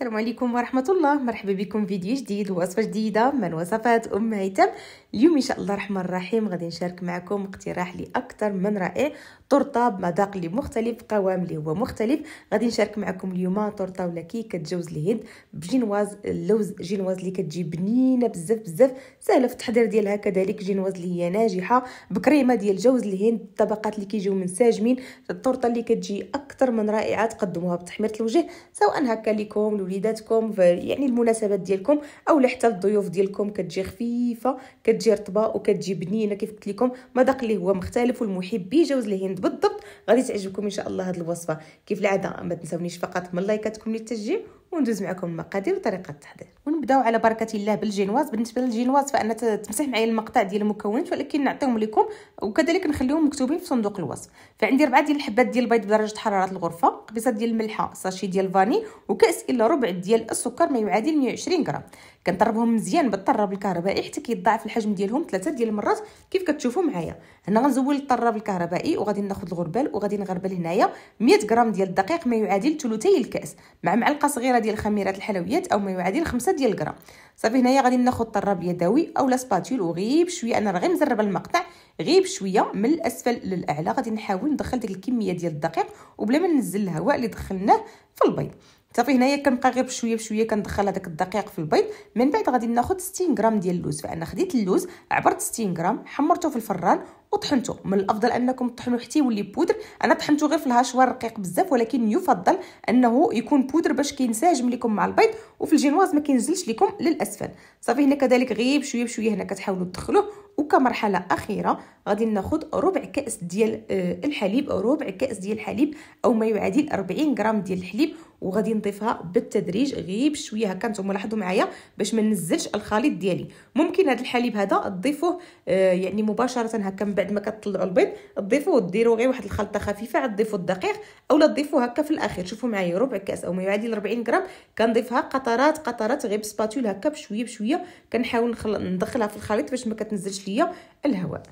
السلام عليكم ورحمة الله مرحبا بكم فيديو جديد ووصفة جديدة من وصفات أم هيثم اليوم إن شاء الله الرحمن الرحيم غادي نشارك معكم اقتراح لي أكثر من رائع طرطة بمذاق لي مختلف قوام لي هو مختلف غادي نشارك معكم اليوم طرطة ولا كيك كتجوز الهند بجينواز اللوز جينواز اللي كتجي بنينة بزاف بزاف سهلة في التحضير ديالها كذلك جينواز اللي هي ناجحة بكريمة ديال جوز الهند الطبقات اللي كيجيو منسجمين الطرطة اللي كتجي أكثر من رائعة تقدموها بتحميرة الوجه سواء هكا ليكم وليداتكم يعني المناسبات ديالكم او حتى الضيوف ديالكم كتجي خفيفه كتجي رطبه وكتجي بنينه كيف قلت لكم مذاق اللي هو مختلف والمحبي جوز الهند بالضبط غادي تعجبكم ان شاء الله هذه الوصفه كيف العاده ما تنسونيش فقط من لايكاتكم للتشجيع وندوز معكم المقادير وطريقه التحضير ونبداو على بركه الله بالجينواز بالنسبه للجينواز فانا تمسح معايا المقطع ديال المكونات ولكن نعطيهم لكم وكذلك نخليهم مكتوبين في صندوق الوصف فعندي ربعه ديال الحبات ديال البيض بدرجه حراره الغرفه قبيصه ديال الملحه ساشي ديال الفاني وكاس الا ربع ديال السكر ما يعادل 120 غرام كنطربهم مزيان بالطراب الكهربائي حتى كيتضاعف الحجم ديالهم ثلاثه ديال المرات كيف كتشوفوا معايا هنا غنزول الطراب الكهربائي وغادي ناخذ الغربال وغادي نغربل هنايا 100 غرام ديال الدقيق ما يعادل ثلثي الكاس مع معلقه صغيره ديال خميره الحلويات او ما يعادل 5 ديال الغرام صافي هنايا غادي ناخذ طراب يدوي او لا سباتول وغيب شويه انا غير مزربه المقطع غيب شويه من الاسفل للاعلى غادي نحاول ندخل ديك الكميه ديال الدقيق وبلا ما ننزل الهواء اللي دخلناه في البيض صافي هنايا كنبقى غير بشويه بشويه كندخل هذاك الدقيق في البيض من بعد غادي ناخذ 60 غرام ديال اللوز فانا خديت اللوز عبرت 60 غرام حمرته في الفران وطحنته من الافضل انكم تطحنوا حتى يولي بودر انا طحنته غير في الهاشوار رقيق بزاف ولكن يفضل انه يكون بودر باش كينسجم لكم مع البيض وفي الجينواز ما كينزلش لكم للاسفل صافي هنا كذلك غير بشويه بشويه هنا كتحاولوا تدخلوه وكمرحله اخيره غادي ناخذ ربع كاس ديال آه، الحليب او ربع كاس ديال الحليب او ما يعادل 40 غرام ديال الحليب وغادي نضيفها بالتدريج غير بشويه هكا نتوما لاحظوا معايا باش ما ننزلش الخليط ديالي ممكن هذا الحليب هذا تضيفوه آه يعني مباشره هكا من بعد ما كتطلعوا البيض تضيفوه وديروا غير واحد الخلطه خفيفه عاد تضيفوا الدقيق اولا تضيفوه هكا في الاخير شوفوا معايا ربع كاس او ما يعادل 40 غرام كنضيفها قطرات قطرات غير بسباتول هكا بشويه بشويه كنحاول ندخلها في الخليط باش ما كتنزلش ليا الهواء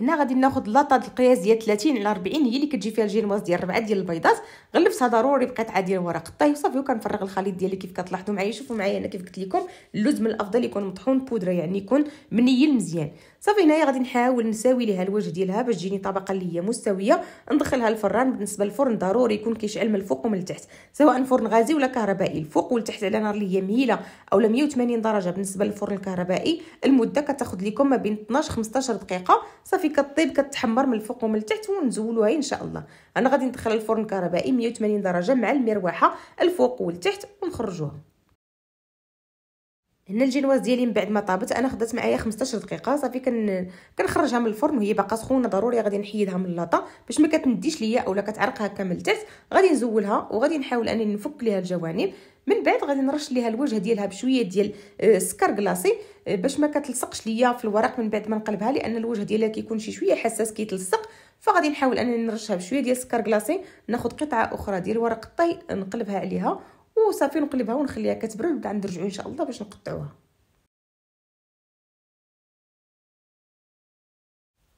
هنا غادي ناخذ ديال القياس ديال 30 على 40 هي اللي كتجي فيها الجينواز ديال 4 ديال البيضات غلفتها ضروري بقطعه ديال ورق الطهي وصافي وكنفرغ الخليط ديالي كيف كتلاحظوا معايا شوفوا معايا انا كيف قلت لكم اللوز من الافضل يكون مطحون بودره يعني يكون منيل مزيان صافي هنايا غادي نحاول نساوي ليها الوجه ديالها باش تجيني طبقه اللي هي مستويه ندخلها الفران بالنسبه للفرن ضروري يكون كيشعل من الفوق ومن التحت سواء فرن غازي ولا كهربائي الفوق والتحت على نار اللي هي مهيله اولا 180 درجه بالنسبه للفرن الكهربائي المده كتاخذ لكم ما بين 12 15 دقيقه صافي كطيب كتحمر من الفوق ومن التحت ونزولوها ان شاء الله انا غادي ندخل الفرن الكهربائي 180 درجه مع المروحه الفوق والتحت ونخرجوها هنا الجينواز ديالي من بعد ما طابت انا خدات معايا 15 دقيقه صافي كن كنخرجها من الفرن وهي باقا سخونه ضروري غادي نحيدها من اللاطا باش ما كتنديش ليا اولا كتعرق هكا من التحت غادي نزولها وغادي نحاول انني نفك ليها الجوانب من بعد غادي نرش ليها الوجه ديالها بشويه ديال السكر آه، كلاصي آه، باش ما كتلصقش ليا في الورق من بعد ما نقلبها لان الوجه ديالها كيكون شي شويه حساس كيتلصق فغادي نحاول انني نرشها بشويه ديال السكر كلاصي ناخذ قطعه اخرى ديال ورق الطهي نقلبها عليها وصافي نقلبها ونخليها كتبرد عند نرجعو ان شاء الله باش نقطعوها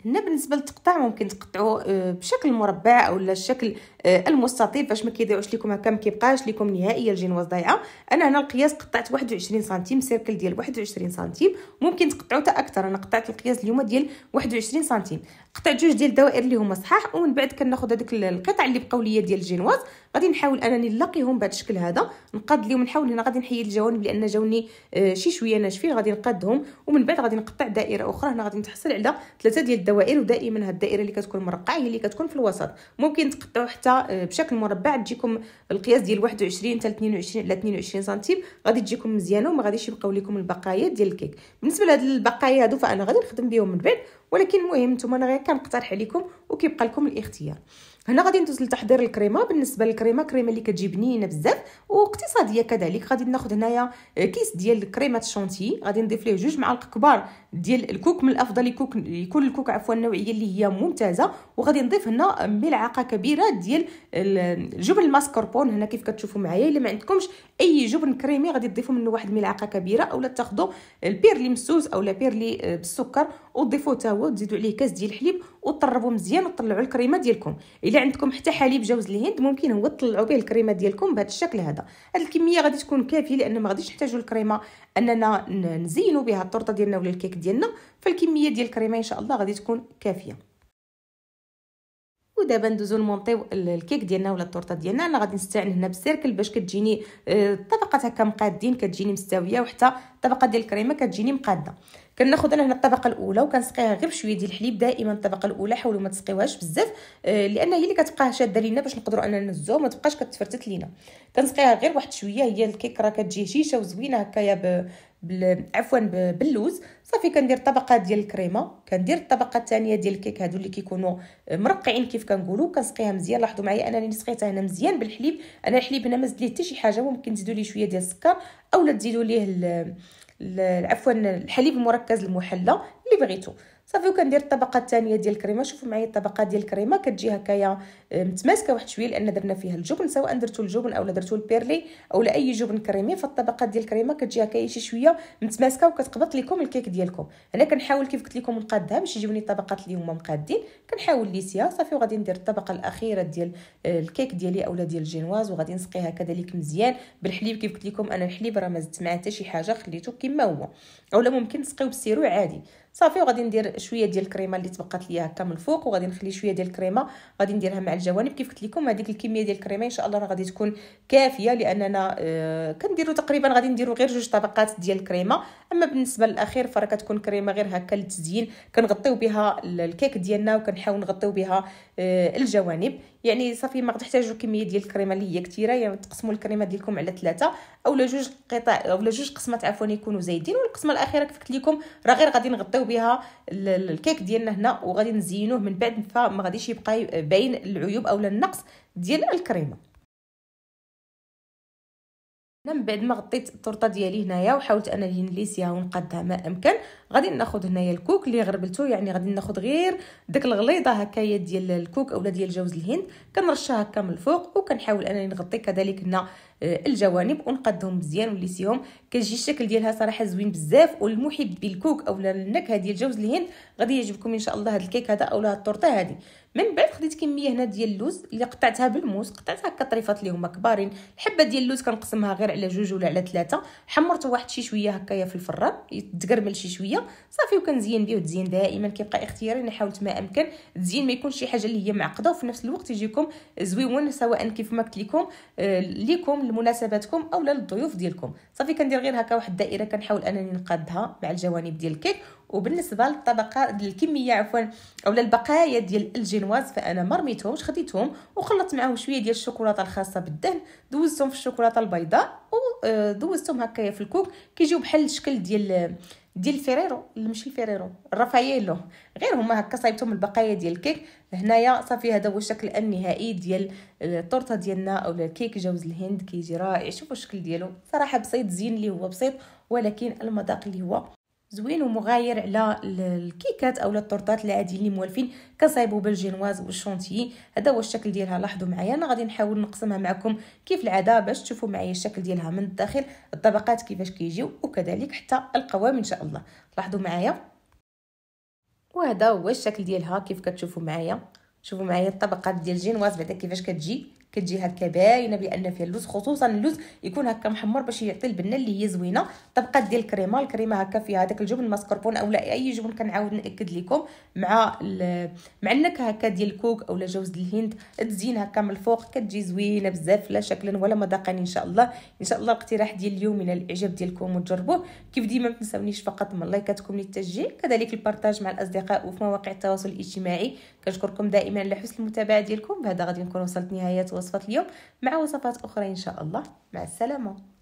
هنا بالنسبه للتقطاع ممكن تقطعوا آه، بشكل مربع اولا الشكل آه، المستطيل باش ما كيضيعوش لكم هكا ما كيبقاش لكم نهائيا الجينواز ضايعه انا هنا القياس قطعت 21 سنتيم سيركل ديال 21 سنتيم ممكن تقطعوا حتى اكثر انا قطعت القياس اليوم ديال 21 سنتيم قطعت جوج ديال الدوائر اللي هما صحاح ومن بعد كناخذ هذوك القطع اللي بقاو ليا ديال الجينواز غادي نحاول انني نلاقيهم بهذا الشكل هذا نقاد اليوم نحاول هنا غادي نحيد الجوانب لان جاوني آه، شي شويه ناشفين غادي نقادهم ومن بعد غادي نقطع دائره اخرى هنا غادي نتحصل على ثلاثه ديال الدوائر الدوائر ودائما هاد الدائره اللي كتكون مرقعه هي اللي كتكون في الوسط ممكن تقطعوا حتى آه، بشكل مربع تجيكم القياس ديال 21 حتى 22 على 22 سنتيم غادي تجيكم مزيانه وما غاديش يبقاو لكم البقايا ديال الكيك بالنسبه لهاد البقايا هادو فانا غادي نخدم بهم من بعد ولكن المهم نتوما انا غير كنقترح عليكم وكيبقى لكم الاختيار هنا غادي ندوز لتحضير الكريمه بالنسبه للكريمه كريمه اللي كتجي بنينه بزاف واقتصاديه كذلك غادي ناخذ هنايا كيس ديال كريمه شونتي غادي نضيف ليه جوج معالق كبار ديال الكوك من الافضل يكون يكون الكوك عفوا النوعيه اللي هي ممتازه وغادي نضيف هنا ملعقه كبيره ديال الجبن الماسكربون هنا كيف كتشوفوا معايا الا ما عندكمش اي جبن كريمي غادي تضيفوا منه واحد ملعقه كبيره اولا تاخذوا البيرلي مسوس اولا بيرلي آه، بالسكر وتضيفوه حتى هو تزيدوا عليه كاس ديال الحليب وتطربوه مزيان وتطلعوا الكريمه ديالكم الا عندكم حتى حليب جوز الهند ممكن هو تطلعوا به الكريمه ديالكم بهذا الشكل هذا هاد الكميه غادي تكون كافيه لان ما غاديش نحتاجوا الكريمه اننا نزينوا بها التورته ديالنا ولا الكيك ديالنا فالكميه ديال الكريمه ان شاء الله غادي تكون كافيه ودابا ندوزو نمونطيو الكيك ديالنا ولا التورته ديالنا انا غادي نستعن هنا بالسيركل باش كتجيني الطبقات آه، هكا مقادين كتجيني مستويه وحتى الطبقه ديال الكريمه كتجيني مقاده كناخذ انا هنا الطبقه الاولى وكنسقيها غير بشويه ديال الحليب دائما الطبقه الاولى حاولوا ما تسقيوهاش بزاف آه، لان هي اللي كتبقى شاده لينا باش نقدروا اننا نهزوها وما تبقاش كتفرتت لينا كنسقيها غير واحد شويه هي الكيك راه كتجي هشيشه وزوينه هكايا بال... عفوا باللوز صافي كندير طبقه ديال الكريمه كندير الطبقه الثانيه ديال الكيك هادو اللي كيكونوا مرقعين كيف كنقولوا كنسقيها مزيان لاحظوا معايا انني سقيتها هنا مزيان بالحليب انا الحليب هنا ما زدت ليه حتى شي حاجه ممكن تزيدوا ليه شويه ديال السكر اولا تزيدوا ليه ال... عفوا الحليب المركز المحلى اللي بغيتو صافي وكندير الطبقه الثانيه ديال الكريمه شوفوا معايا الطبقه ديال الكريمه كتجي هكايا آه، متماسكه واحد شويه لان درنا فيها الجبن سواء درتو الجبن اولا درتو البيرلي اولا اي جبن كريمي فالطبقه ديال الكريمه كتجي هكايا شي شويه متماسكه وكتقبط لكم الكيك ديالكم انا كنحاول كيف قلت لكم نقادها باش يجوني الطبقات اللي هما مقادين كنحاول ليسيا صافي وغادي ندير الطبقه الاخيره ديال آه، الكيك ديالي اولا ديال الجينواز وغادي نسقيها كذلك مزيان بالحليب كيف قلت لكم انا الحليب راه ما زدت معاه حتى شي حاجه خليته كما هو اولا ممكن نسقيو بالسيرو عادي صافي وغادي ندير شويه ديال الكريمه اللي تبقات ليا هكا من الفوق وغادي نخلي شويه ديال الكريمه غادي نديرها مع الجوانب كيف قلت لكم هذيك الكميه ديال الكريمه ان شاء الله راه غادي تكون كافيه لاننا آه كنديروا تقريبا غادي نديروا غير جوج طبقات ديال الكريمه اما بالنسبه للاخير فراه كتكون كريمه غير هكا للتزيين كنغطيو بها الكيك ديالنا وكنحاول نغطيو بها آه الجوانب يعني صافي ما غتحتاجوا كميه ديال الكريمه اللي هي كثيره يعني تقسموا الكريمه ديالكم على ثلاثه اولا جوج قطع اولا جوج قسمات عفوا يكونوا زايدين والقسمه الاخيره كيف قلت لكم راه غير غادي نغطيو بها الكيك ديالنا هنا وغادي نزينوه من بعد فما غاديش يبقى باين العيوب اولا النقص ديال الكريمه من بعد ما غطيت الطرطه ديالي هنايا وحاولت انني نليسيها ونقادها ما امكن غادي ناخذ هنايا الكوك اللي غربلته يعني غادي ناخذ غير داك الغليظه هكايا ديال الكوك اولا ديال جوز الهند كنرشها هكا من الفوق وكنحاول انني نغطي كذلك هنا آه، الجوانب ونقدهم مزيان ونليسيهم كيجي الشكل ديالها صراحه زوين بزاف والمحب بالكوك اولا النكهه ديال جوز الهند غادي يعجبكم ان شاء الله هذا الكيك هذا اولا التورته هذه من بعد خديت كميه هنا ديال اللوز اللي قطعتها بالموس قطعتها هكا طريفات اللي هما كبارين الحبه ديال اللوز كنقسمها غير على جوج ولا على ثلاثه حمرته واحد شي شويه هكايا في الفران يتقرمل شي شويه صافي وكنزين به وتزين دائما كيبقى اختياري نحاول ما امكن تزين ما يكونش شي حاجه اللي هي معقده وفي نفس الوقت يجيكم زويون سواء كيف ما قلت لكم آه، ليكم لمناسباتكم او للضيوف ديالكم صافي كندير غير هكا واحد الدائره كنحاول انني نقادها مع الجوانب ديال الكيك وبالنسبه للطبقه الكميه عفوا او للبقايا ديال الجينواز فانا ما رميتهمش خديتهم وخلطت معاهم شويه ديال الشوكولاته الخاصه بالدهن دوزتهم في الشوكولاته البيضاء ودوزتهم آه، هكايا في الكوك كيجيو بحال الشكل ديال آه، ديال الفيريرو اللي ماشي الفيريرو الرافاييلو غير هما هكا صايبتهم البقايا ديال الكيك هنايا صافي هذا هو الشكل النهائي ديال آه، الطورته ديالنا اولا الكيك جوز الهند كيجي رائع شوفوا الشكل ديالو صراحه بسيط زين اللي هو بسيط ولكن المذاق اللي هو زوين ومغاير على الكيكات اولا التورطات العاديين اللي موالفين كنصايبو بالجينواز والشونتيي هذا هو الشكل ديالها لاحظوا معايا انا غادي نحاول نقسمها معكم كيف العاده باش تشوفوا معايا الشكل ديالها من الداخل الطبقات كيفاش كيجيو وكذلك حتى القوام ان شاء الله لاحظوا معايا وهذا هو الشكل ديالها كيف كتشوفوا معايا شوفوا معايا الطبقات ديال الجينواز بعدا كيفاش كتجي كتجي هكا باينه بان فيها اللوز خصوصا اللوز يكون هكا محمر باش يعطي البنه اللي هي زوينه طبقات ديال الكريمه الكريمه هكا فيها هذاك الجبن الماسكربون اولا اي جبن كنعاود ناكد لكم مع مع النكهه هكا ديال الكوك اولا جوز الهند تزين هكا من الفوق كتجي زوينه بزاف لا شكلا ولا مذاقا ان شاء الله ان شاء الله الاقتراح ديال اليوم من الاعجاب ديالكم وتجربوه كيف ديما ما تنساونيش فقط من لايكاتكم للتشجيع كذلك البارتاج مع الاصدقاء وفي مواقع التواصل الاجتماعي كنشكركم دائما على حسن المتابعه ديالكم بهذا غادي نكون وصلت نهايه وصفة اليوم مع وصفات أخرى إن شاء الله مع السلامة